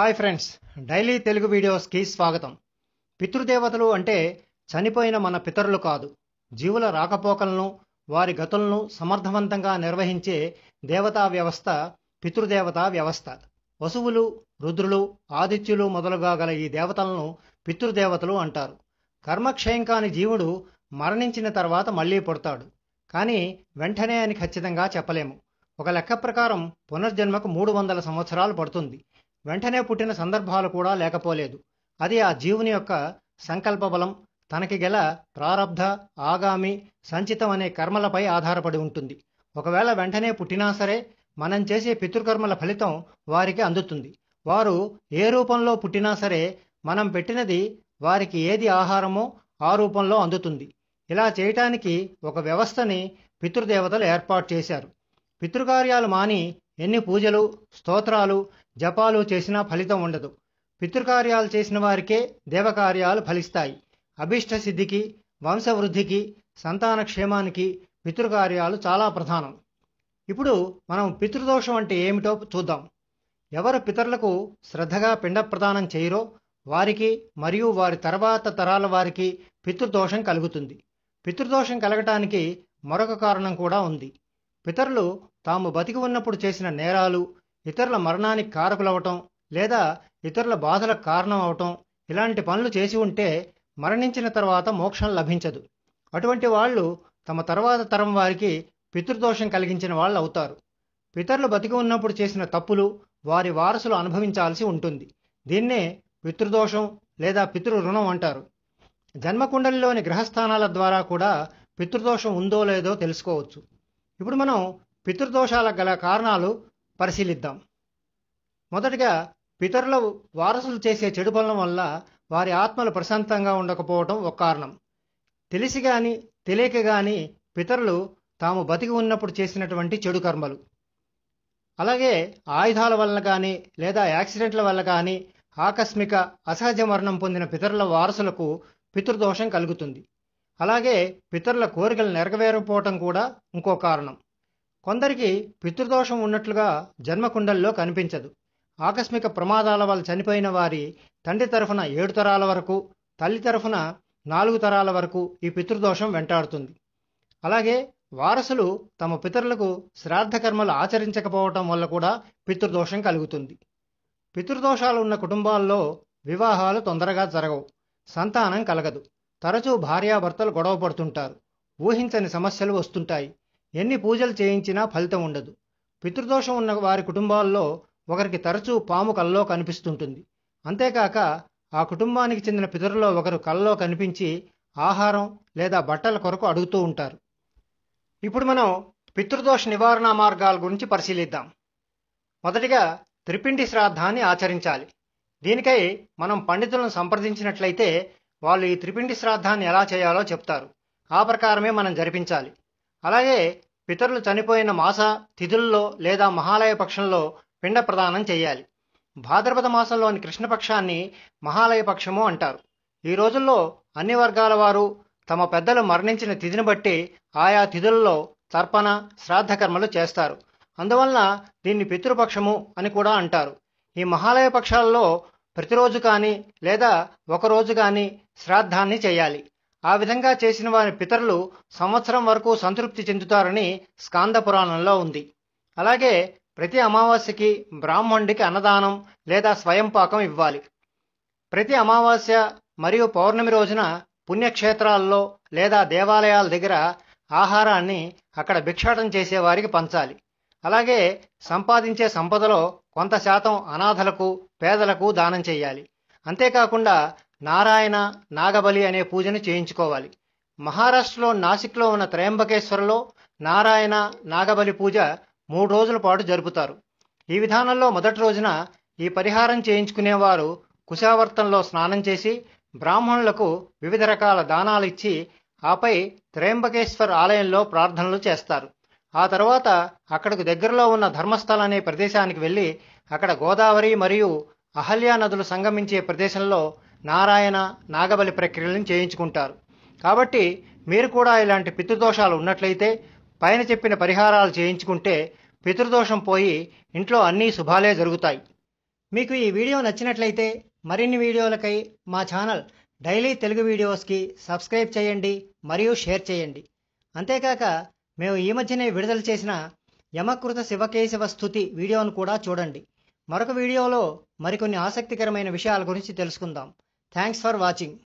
hi friends daily Telugu వీడియోస్కి స్వాగతం పితృదేవతలు అంటే చనిపోయిన మన పితరులు కాదు జీవుల రాకపోకలను వారి గతులను సమర్థవంతంగా నిర్వహించే దేవతా వ్యవస్థ పితృదేవతా వ్యవస్థ వసువులు రుద్రులు ఆదిత్యులు మొదలుగా గల ఈ దేవతలను పితృదేవతలు అంటారు కర్మక్షయం కాని జీవుడు మరణించిన తర్వాత మళ్ళీ పుడతాడు కానీ వెంటనే అని ఖచ్చితంగా చెప్పలేము ఒక లెక్క ప్రకారం పునర్జన్మకు మూడు వందల సంవత్సరాలు పడుతుంది వెంటనే పుట్టిన సందర్భాలు కూడా లేకపోలేదు అది ఆ జీవుని యొక్క సంకల్ప బలం తనకి గల ప్రారబ్ధ ఆగామి సంచితం అనే కర్మలపై ఆధారపడి ఉంటుంది ఒకవేళ వెంటనే పుట్టినా సరే మనం చేసే పితృకర్మల ఫలితం వారికి అందుతుంది వారు ఏ రూపంలో పుట్టినా సరే మనం పెట్టినది వారికి ఏది ఆహారమో ఆ రూపంలో అందుతుంది ఇలా చేయటానికి ఒక వ్యవస్థని పితృదేవతలు ఏర్పాటు చేశారు పితృకార్యాలు మాని ఎన్ని పూజలు స్తోత్రాలు జపాలు చేసినా ఫలితం ఉండదు పితృకార్యాలు చేసిన వారికే దేవకార్యాలు ఫలిస్తాయి అభిష్ట సిద్ధికి వంశవృద్ధికి సంతాన క్షేమానికి పితృకార్యాలు చాలా ప్రధానం ఇప్పుడు మనం పితృదోషం అంటే ఏమిటో చూద్దాం ఎవరు పితరులకు శ్రద్ధగా పిండ ప్రదానం చేయరో వారికి మరియు వారి తర్వాత తరాల వారికి పితృదోషం కలుగుతుంది పితృదోషం కలగటానికి మరొక కారణం కూడా ఉంది పితరులు తాము బతికి ఉన్నప్పుడు చేసిన నేరాలు ఇతరుల మరణానికి కారకులవటం లేదా ఇతరుల బాధలకు కారణం అవటం ఇలాంటి పనులు చేసి ఉంటే మరణించిన తర్వాత మోక్షం లభించదు అటువంటి వాళ్ళు తమ తర్వాత తరం వారికి పితృదోషం కలిగించిన వాళ్ళు అవుతారు పితరులు బతికి ఉన్నప్పుడు చేసిన తప్పులు వారి వారసులు అనుభవించాల్సి ఉంటుంది దీన్నే పితృదోషం లేదా పితృ రుణం అంటారు జన్మకుండలిలోని గ్రహస్థానాల ద్వారా కూడా పితృదోషం ఉందో లేదో తెలుసుకోవచ్చు ఇప్పుడు మనం పితృదోషాలకు గల కారణాలు పరిశీలిద్దాం మొదటిగా పితరుల వారసులు చేసే చెడు పనుల వల్ల వారి ఆత్మలు ప్రశాంతంగా ఉండకపోవటం ఒక కారణం తెలిసి కానీ తెలియక కానీ పితరులు తాము బతికి ఉన్నప్పుడు చేసినటువంటి చెడు కర్మలు అలాగే ఆయుధాల వల్ల కానీ లేదా యాక్సిడెంట్ల వల్ల కానీ ఆకస్మిక అసహజ మరణం పొందిన పితరుల వారసులకు పితృదోషం కలుగుతుంది అలాగే పితరుల కోరికలు నెరవేరపోవటం కూడా ఇంకో కారణం కొందరికి పితృదోషం ఉన్నట్లుగా జన్మకుండల్లో కనిపించదు ఆకస్మిక ప్రమాదాల వల్ల చనిపోయిన వారి తండ్రి తరఫున ఏడు తరాల వరకు తల్లి తరఫున నాలుగు తరాల వరకు ఈ పితృదోషం వెంటాడుతుంది అలాగే వారసులు తమ పితరులకు శ్రాద్ధ కర్మలు ఆచరించకపోవటం వల్ల కూడా పితృదోషం కలుగుతుంది పితృదోషాలు ఉన్న కుటుంబాల్లో వివాహాలు తొందరగా జరగవు సంతానం కలగదు తరచూ భార్యాభర్తలు గొడవ పడుతుంటారు ఊహించని సమస్యలు వస్తుంటాయి ఎన్ని పూజలు చేయించినా ఫలితం ఉండదు పితృదోషం ఉన్న వారి కుటుంబాల్లో ఒకరికి తరచూ పాము కల్లో కనిపిస్తుంటుంది అంతేకాక ఆ కుటుంబానికి చెందిన పితరులో ఒకరు కల్లో కనిపించి ఆహారం లేదా బట్టల కొరకు అడుగుతూ ఉంటారు ఇప్పుడు మనం పితృదోష నివారణ మార్గాల గురించి పరిశీలిద్దాం మొదటిగా త్రిపిండి శ్రాద్ధాన్ని ఆచరించాలి దీనికై మనం పండితులను సంప్రదించినట్లయితే వాళ్ళు ఈ త్రిపిండి శ్రాద్ధాన్ని ఎలా చేయాలో చెప్తారు ఆ ప్రకారమే మనం జరిపించాలి అలాగే పితరులు చనిపోయిన మాస తిథుల్లో లేదా మహాలయ పక్షంలో పిండ ప్రదానం చేయాలి భాద్రపద మాసంలోని కృష్ణపక్షాన్ని మహాలయ పక్షము అంటారు ఈ రోజుల్లో అన్ని వర్గాల వారు తమ పెద్దలు మరణించిన తిథిని బట్టి ఆయా తిథులలో తర్పణ శ్రాద్ధకర్మలు చేస్తారు అందువలన దీన్ని పితృపక్షము అని కూడా అంటారు ఈ మహాలయ పక్షాల్లో ప్రతిరోజు కానీ లేదా ఒకరోజు కానీ శ్రాద్ధాన్ని చేయాలి ఆ విధంగా చేసిన వారి పితరులు సంవత్సరం వరకు సంతృప్తి చెందుతారని స్కాంద పురాణంలో ఉంది అలాగే ప్రతి అమావాస్యకి బ్రాహ్మణుడికి అన్నదానం లేదా స్వయంపాకం ఇవ్వాలి ప్రతి అమావాస్య మరియు పౌర్ణమి రోజున పుణ్యక్షేత్రాల్లో లేదా దేవాలయాల దగ్గర ఆహారాన్ని అక్కడ భిక్షాటం చేసేవారికి పంచాలి అలాగే సంపాదించే సంపదలో కొంత శాతం అనాథలకు పేదలకు దానం చేయాలి అంతేకాకుండా నారాయణ నాగబలి అనే పూజను చేయించుకోవాలి మహారాష్ట్రలో నాసిక్లో ఉన్న త్రయంబకేశ్వరలో నారాయణ నాగబలి పూజ మూడు రోజుల పాటు జరుపుతారు ఈ విధానంలో మొదటి రోజున ఈ పరిహారం చేయించుకునేవారు కుశావర్తంలో స్నానం చేసి బ్రాహ్మణులకు వివిధ రకాల దానాలు ఇచ్చి ఆపై త్రయంబకేశ్వర్ ఆలయంలో ప్రార్థనలు చేస్తారు ఆ తర్వాత అక్కడకు దగ్గరలో ఉన్న ధర్మస్థల్ అనే ప్రదేశానికి వెళ్ళి అక్కడ గోదావరి మరియు అహల్యా నదులు సంగమించే ప్రదేశంలో నారాయణ నాగబలి ప్రక్రియలను చేయించుకుంటారు కాబట్టి మీరు కూడా ఇలాంటి పితృదోషాలు ఉన్నట్లయితే పైన చెప్పిన పరిహారాలు చేయించుకుంటే పితృదోషం పోయి ఇంట్లో అన్నీ శుభాలే జరుగుతాయి మీకు ఈ వీడియో నచ్చినట్లయితే మరిన్ని వీడియోలకై మా ఛానల్ డైలీ తెలుగు వీడియోస్కి సబ్స్క్రైబ్ చేయండి మరియు షేర్ చేయండి అంతేకాక మేము ఈ మధ్యనే విడుదల చేసిన యమకృత శివకేశవ స్థుతి వీడియోను కూడా చూడండి మరొక వీడియోలో మరికొన్ని ఆసక్తికరమైన విషయాల గురించి తెలుసుకుందాం థ్యాంక్స్ ఫర్ వాచింగ్